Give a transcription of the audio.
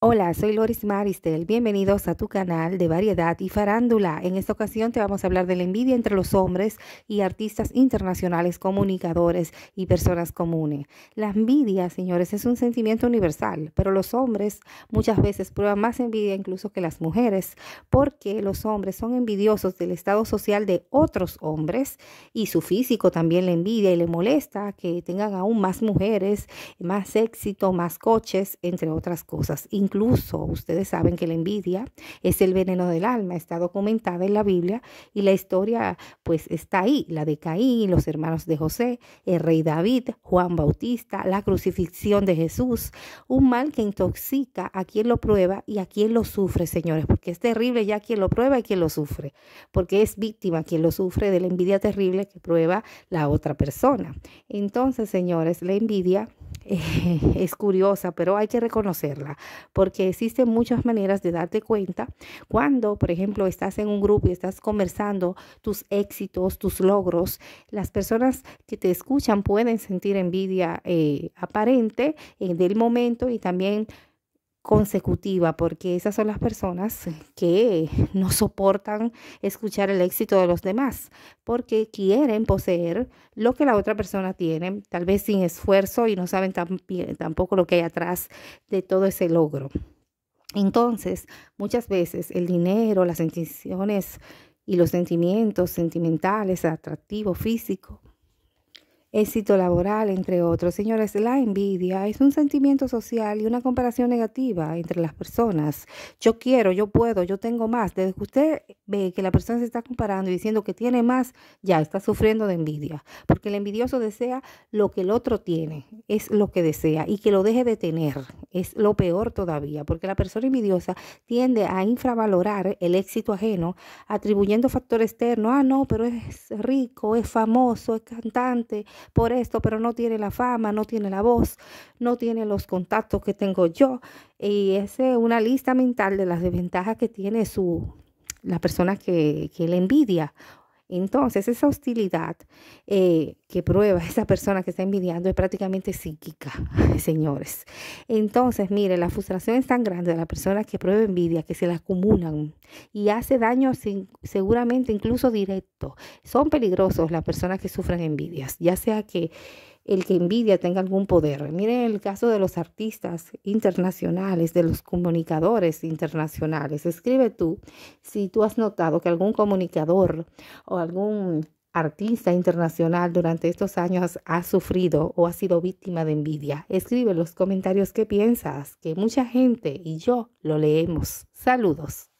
Hola, soy Loris Maristel. Bienvenidos a tu canal de variedad y farándula. En esta ocasión te vamos a hablar de la envidia entre los hombres y artistas internacionales, comunicadores y personas comunes. La envidia, señores, es un sentimiento universal, pero los hombres muchas veces prueban más envidia incluso que las mujeres, porque los hombres son envidiosos del estado social de otros hombres y su físico también le envidia y le molesta que tengan aún más mujeres, más éxito, más coches, entre otras cosas Incluso ustedes saben que la envidia es el veneno del alma, está documentada en la Biblia y la historia pues está ahí, la de Caín, los hermanos de José, el rey David, Juan Bautista, la crucifixión de Jesús, un mal que intoxica a quien lo prueba y a quien lo sufre, señores, porque es terrible ya quien lo prueba y quien lo sufre, porque es víctima quien lo sufre de la envidia terrible que prueba la otra persona. Entonces, señores, la envidia es curiosa, pero hay que reconocerla, porque existen muchas maneras de darte cuenta cuando, por ejemplo, estás en un grupo y estás conversando tus éxitos, tus logros, las personas que te escuchan pueden sentir envidia eh, aparente eh, del momento y también consecutiva, porque esas son las personas que no soportan escuchar el éxito de los demás, porque quieren poseer lo que la otra persona tiene, tal vez sin esfuerzo y no saben tampoco lo que hay atrás de todo ese logro. Entonces, muchas veces el dinero, las intenciones y los sentimientos sentimentales, atractivo, físico, éxito laboral, entre otros. Señores, la envidia es un sentimiento social y una comparación negativa entre las personas. Yo quiero, yo puedo, yo tengo más. Desde que usted ve que la persona se está comparando y diciendo que tiene más, ya está sufriendo de envidia, porque el envidioso desea lo que el otro tiene, es lo que desea, y que lo deje de tener es lo peor todavía, porque la persona envidiosa tiende a infravalorar el éxito ajeno, atribuyendo factor externo, ah, no, pero es rico, es famoso, es cantante, por esto, pero no tiene la fama, no tiene la voz, no tiene los contactos que tengo yo. Y es una lista mental de las desventajas que tiene su, la persona que, que le envidia entonces, esa hostilidad eh, que prueba esa persona que está envidiando es prácticamente psíquica, señores. Entonces, mire, la frustración es tan grande de la persona que prueba envidia que se la acumulan y hace daño seguramente incluso directo. Son peligrosos las personas que sufren envidias, ya sea que el que envidia tenga algún poder. Miren el caso de los artistas internacionales, de los comunicadores internacionales. Escribe tú si tú has notado que algún comunicador o algún artista internacional durante estos años ha sufrido o ha sido víctima de envidia. Escribe en los comentarios qué piensas, que mucha gente y yo lo leemos. Saludos.